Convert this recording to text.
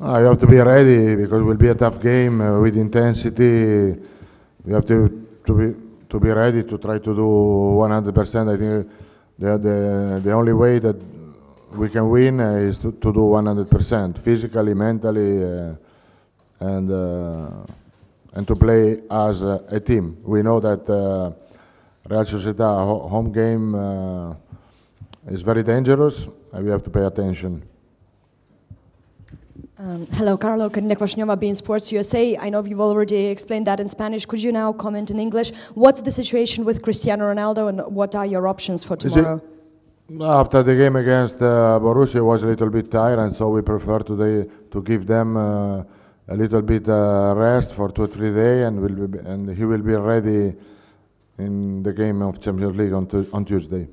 I have to be ready because it will be a tough game uh, with intensity. We have to, to be to be ready to try to do 100%. I think the the, the only way that we can win uh, is to, to do 100% physically, mentally, uh, and uh, and to play as a, team. We know that uh, Real Sociedad home game uh, is very dangerous, and we have to pay attention. Um, hello, Carlo Karina Kwashnova, Bean Sports USA. I know you've already explained that in Spanish. Could you now comment in English? What's the situation with Cristiano Ronaldo and what are your options for tomorrow? After the game against uh, Borussia was a little bit tired, and so we prefer today to give them uh, a little bit uh, rest for two or three days, and, we'll and he will be ready in the game of Champions League on, on Tuesday.